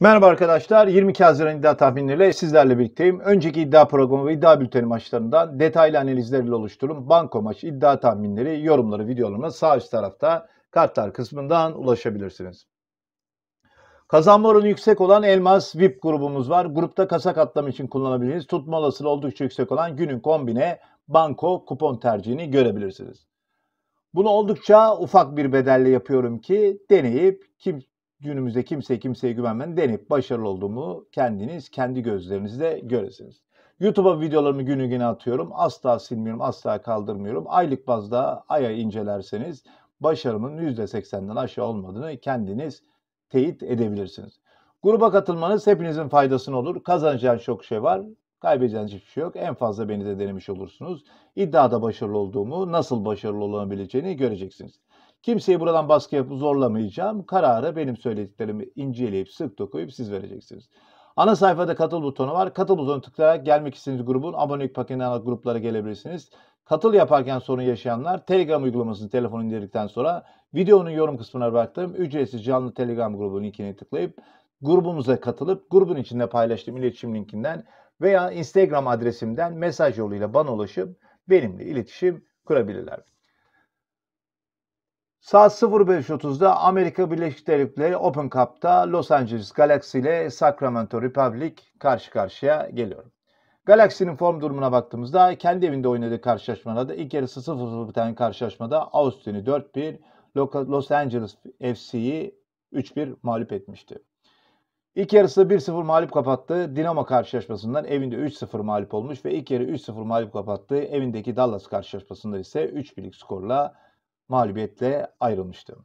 Merhaba arkadaşlar. 22 Haziran iddia tahminleriyle sizlerle birlikteyim. Önceki iddia programı ve iddia bülteni maçlarından detaylı analizlerle oluşturun. Banko maç iddia tahminleri, yorumları, videolarına sağ üst tarafta kartlar kısmından ulaşabilirsiniz. Kazanma oranı yüksek olan Elmas VIP grubumuz var. Grupta kasa katlama için kullanabileceğiniz Tutma olasılığı oldukça yüksek olan günün kombine banko kupon tercihini görebilirsiniz. Bunu oldukça ufak bir bedelle yapıyorum ki deneyip kim günümüzde kimse kimseye güvenmen denip başarılı olduğumu kendiniz kendi gözlerinizle göresiniz. YouTube'a videolarımı günü güne atıyorum. Asla silmiyorum, asla kaldırmıyorum. Aylık bazda aya incelerseniz başarımın %80'den aşağı olmadığını kendiniz teyit edebilirsiniz. Gruba katılmanız hepinizin faydasını olur. Kazanacağınız çok şey var. Kaybedeceğiniz hiçbir şey yok. En fazla beni de denemiş olursunuz. İddiada başarılı olduğumu, nasıl başarılı olabileceğini göreceksiniz. Kimseyi buradan baskı yapıp zorlamayacağım. Kararı benim söylediklerimi inceleyip sık dokuyup siz vereceksiniz. Ana sayfada katıl butonu var. Katıl butonu tıklayarak gelmek istediğiniz grubun abonelik paketinden alıp gruplara gelebilirsiniz. Katıl yaparken sorun yaşayanlar Telegram uygulamasını telefon indirdikten sonra videonun yorum kısmına bıraktığım ücretsiz canlı Telegram grubu linkini tıklayıp grubumuza katılıp grubun içinde paylaştığım iletişim linkinden veya Instagram adresimden mesaj yoluyla bana ulaşıp benimle iletişim kurabilirler. Saat 05.30'da Amerika Birleşik Devletleri Open Cup'ta Los Angeles Galaxy ile Sacramento Republic karşı karşıya geliyor. Galaxy'nin form durumuna baktığımızda kendi evinde oynadığı da ilk yarısı 0-0 biten karşılaşmada Austin'i 4-1, Los Angeles FC'yi 3-1 mağlup etmişti. İlk yarısı 1-0 mağlup kapattı. Dinamo karşılaşmasından evinde 3-0 mağlup olmuş ve ilk yarı 3-0 mağlup kapattı. Evindeki Dallas karşılaşmasında ise 3-1'lik skorla mağlubiyetle ayrılmıştı.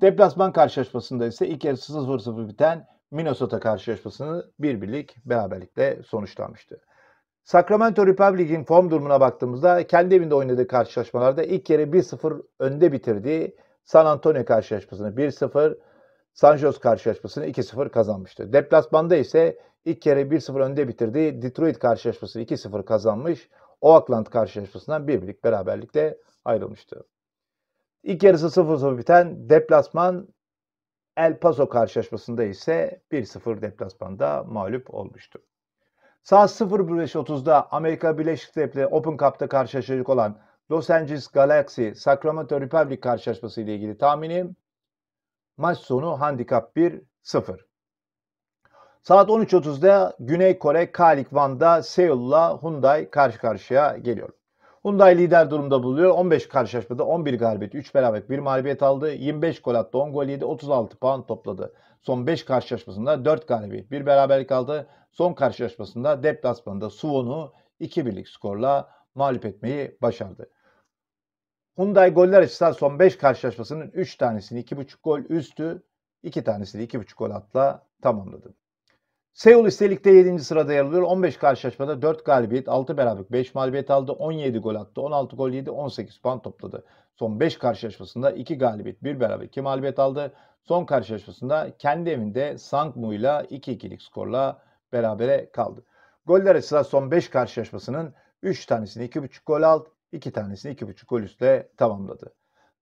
Deplasman karşılaşmasında ise ilk yarı 0-0 biten Minnesota karşılaşmasını bir birlik beraberlikle sonuçlanmıştı. Sacramento Republic'in form durumuna baktığımızda kendi evinde oynadığı karşılaşmalarda ilk yarı 1-0 önde bitirdiği San Antonio karşılaşmasını 1-0, San Jose karşılaşmasını 2-0 kazanmıştı. Deplasmanda ise ilk kere 1-0 önde bitirdiği Detroit karşılaşmasını 2-0 kazanmış. Oakland karşılaşmasından bir birlik beraberlikle ayrılmıştı. İlk yarısı 0-0 biten deplasman El Paso karşılaşmasında ise 1-0 deplasmanda mağlup olmuştu. Saat 05.30'da Amerika Birleşik Devletleri Open Cup'ta karşılaşacak olan Los Angeles Galaxy Sacramento Republic karşılaşması ile ilgili tahminim maç sonu handikap 1-0. Saat 13.30'da Güney Kore Kalik Van'da Seul'la Hyundai karşı karşıya geliyor. Hyundai lider durumda buluyor. 15 karşılaşmada 11 galibiyet, 3 beraberlik, 1 mağlubiyet aldı. 25 gol attı, 10 gol yedi, 36 puan topladı. Son 5 karşılaşmasında 4 galibiyet, 1 beraberlik aldı. Son karşılaşmasında deplasmanda Suwon'u 2-1'lik skorla mağlup etmeyi başardı. Hyundai goller açısından son 5 karşılaşmasının 3 tanesini 2.5 gol üstü, 2 tanesini 2.5 gol atla tamamladı. Seul ise ligde 7. sırada yer alıyor. 15 karşılaşmada 4 galibiyet, 6 beraberlik, 5 mağlubiyet aldı, 17 gol attı, 16 gol yedi, 18 puan topladı. Son 5 karşılaşmasında 2 galibiyet, 1 beraber 2 mağlubiyet aldı. Son karşılaşmasında kendi evinde Sangmu ile 2-2'lik skorla berabere kaldı. Goller sıra son 5 karşılaşmasının 3 tanesini 2.5 gol alt, 2 tanesini 2.5 gol üstle tamamladı.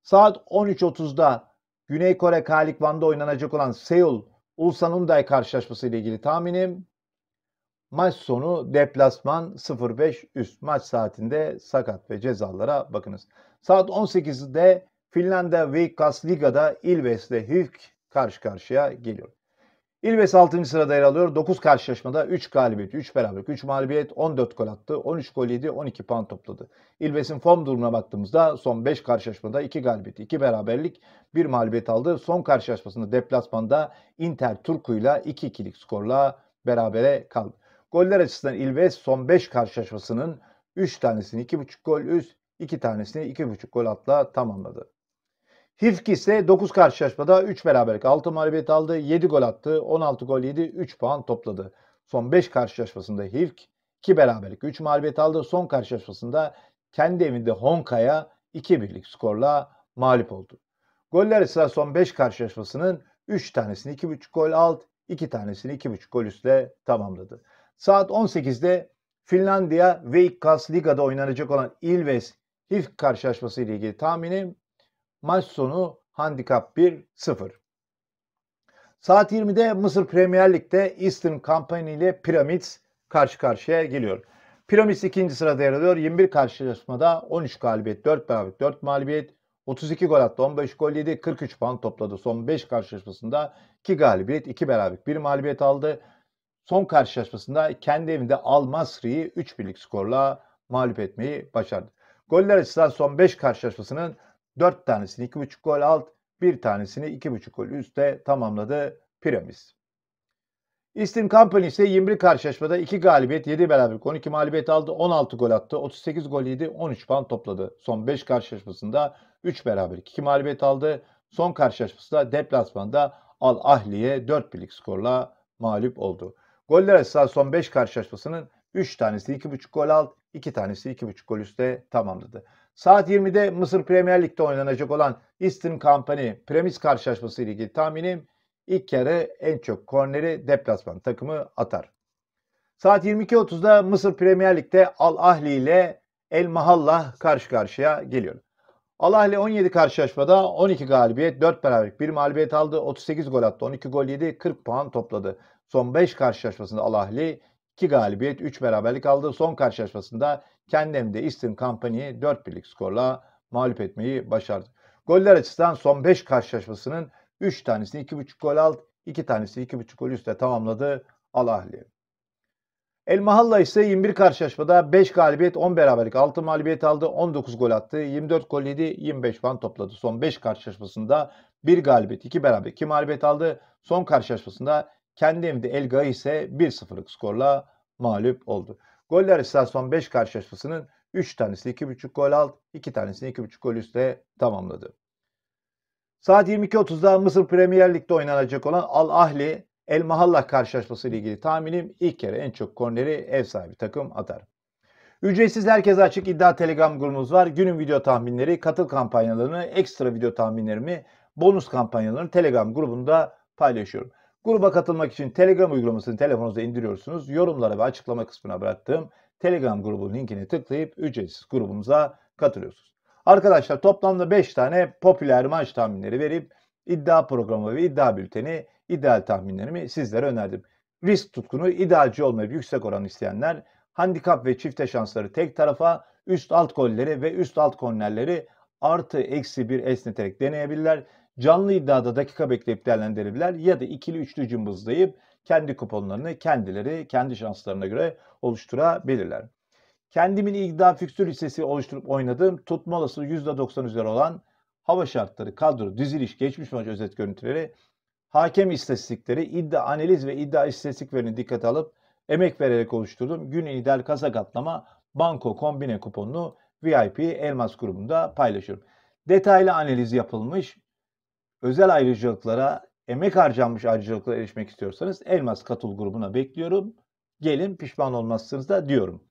Saat 13.30'da Güney Kore Kalikvan'da oynanacak olan Seul Ulsan Hyundai karşılaşması ile ilgili tahminim maç sonu deplasman 05 üst maç saatinde sakat ve cezalara bakınız. Saat 18'de Finlandiya Veikkaus Liga'da Ilves ile Hivk karşı karşıya geliyor. İlves 6. sırada yer alıyor. 9 karşılaşmada 3 galibiyet, 3 beraberlik, 3 mağlubiyet, 14 gol attı, 13 gol yedi, 12 puan topladı. İlves'in form durumuna baktığımızda son 5 karşılaşmada 2 galibiyet, 2 beraberlik, 1 mağlubiyet aldı. Son karşılaşmasında deplasmanda Inter Turku'yla 2-2'lik skorla berabere kaldı. Goller açısından İlves son 5 karşılaşmasının 3 tanesini 2,5 gol üst, 2 tanesini 2,5 gol atla tamamladı. Hifki ise 9 karşılaşmada 3 beraberlik 6 mağlubiyet aldı. 7 gol attı. 16 gol yedi. 3 puan topladı. Son 5 karşılaşmasında Hifk 2 beraberlik 3 mağlubiyet aldı. Son karşılaşmasında kendi evinde Honka'ya 2 birlik skorla mağlup oldu. Goller ise son 5 karşılaşmasının 3 tanesini 2.5 gol alt, 2 tanesini 2.5 gol üstle tamamladı. Saat 18'de Finlandiya Veikkaus Liga'da oynanacak olan Ilves Hifk karşılaşması ile ilgili tahminim Maç sonu handikap 1-0. Saat 20'de Mısır Premier Lig'de Eastern Company ile Pyramids karşı karşıya geliyor. Pyramids ikinci sırada yer alıyor. 21 karşılaşmada 13 galibiyet, 4 beraberlik, 4 mağlubiyet, 32 gol attı, 15 gol yedi, 43 puan topladı. Son 5 karşılaşmasında 2 galibiyet, 2 beraberlik, 1 mağlubiyet aldı. Son karşılaşmasında kendi evinde Al Masri'yi 3 birlik skorla mağlup etmeyi başardı. Goller açısından son 5 karşılaşmasının 4 tanesini 2,5 gol alt, bir tanesini 2,5 gol üstte tamamladı Piramis. Eastern Company ise 21 karşılaşmada 2 galibiyet, 7 beraberlik, 12 mağlubiyet aldı, 16 gol attı, 38 gol yedi, 13 puan topladı. Son 5 karşılaşmasında 3 beraberlik, 2 mağlubiyet aldı. Son karşılaşmasında deplasmanda Al Ahli'ye 4 birlik skorla mağlup oldu. Goller açısından son 5 karşılaşmasının 3 tanesini 2,5 gol alt, İki tanesi iki buçuk gol üstte tamamladı. Saat 20'de Mısır Premier Lig'de oynanacak olan Eastern Company premis karşılaşması ile ilgili tahminim ilk kere en çok korneri deplasman takımı atar. Saat 22.30'da Mısır Premier Lig'de Al Ahli ile El Mahalla karşı karşıya geliyor. Al Ahli 17 karşılaşmada 12 galibiyet, 4 beraberlik, 1 mağlubiyet aldı, 38 gol attı, 12 gol yedi, 40 puan topladı. Son 5 karşılaşmasında Al Ahli 2 galibiyet 3 beraberlik aldı. Son karşılaşmasında kendimde Eastern Company'yi 4 birlik skorla mağlup etmeyi başardı. Goller açısından son 5 karşılaşmasının 3 tanesini 2.5 gol alt, 2 tanesini 2.5 gol üstte tamamladı Al Ahly. El Mahalla ise 21 karşılaşmada 5 galibiyet, 10 beraberlik, 6 mağlubiyet aldı, 19 gol attı, 24 gol yedi, 25 puan topladı. Son 5 karşılaşmasında 1 galibiyet, 2 beraberlik, 2 mağlubiyet aldı. Son karşılaşmasında kendi evinde El Gai ise 1-0'lık skorla mağlup oldu. Goller istasyon 5 karşılaşmasının 3 tanesi 2.5 gol alt, 2 tanesini 2.5 gol üstte tamamladı. Saat 22.30'da Mısır Premier Lig'de oynanacak olan Al Ahli El Mahalla karşılaşması ile ilgili tahminim ilk kere en çok korneri ev sahibi takım atar. Ücretsiz herkese açık iddia telegram grubumuz var. Günün video tahminleri, katıl kampanyalarını, ekstra video tahminlerimi, bonus kampanyalarını telegram grubunda paylaşıyorum. Gruba katılmak için Telegram uygulamasını telefonunuza indiriyorsunuz. Yorumlara ve açıklama kısmına bıraktığım Telegram grubu linkini tıklayıp ücretsiz grubumuza katılıyorsunuz. Arkadaşlar toplamda 5 tane popüler maç tahminleri verip iddia programı ve iddia bülteni ideal tahminlerimi sizlere önerdim. Risk tutkunu idealci olmayıp yüksek oran isteyenler handikap ve çifte şansları tek tarafa üst alt golleri ve üst alt kornerleri artı eksi bir esneterek deneyebilirler. Canlı iddiada dakika bekleyip değerlendirebilirler ya da ikili üçlü cımbızlayıp kendi kuponlarını kendileri kendi şanslarına göre oluşturabilirler. Kendimin iddia fikstür listesi oluşturup oynadığım tutma olasılığı %90 üzeri olan hava şartları, kadro, diziliş, geçmiş maç özet görüntüleri, hakem istatistikleri, iddia analiz ve iddia istatistiklerini dikkate alıp emek vererek oluşturdum. Gün ideal kasa katlama banko kombine kuponunu VIP Elmas grubunda paylaşıyorum. Detaylı analiz yapılmış, özel ayrıcalıklara, emek harcanmış ayrıcalıklara erişmek istiyorsanız Elmas Katıl grubuna bekliyorum. Gelin pişman olmazsınız da diyorum.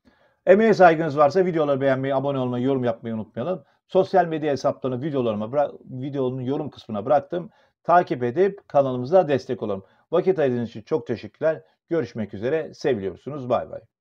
Emeğe saygınız varsa videoları beğenmeyi, abone olmayı, yorum yapmayı unutmayalım. Sosyal medya hesaplarını videolarıma videonun yorum kısmına bıraktım. Takip edip kanalımıza destek olalım. Vakit ayırdığınız için çok teşekkürler. Görüşmek üzere. Seviyorsunuz. Bay bay.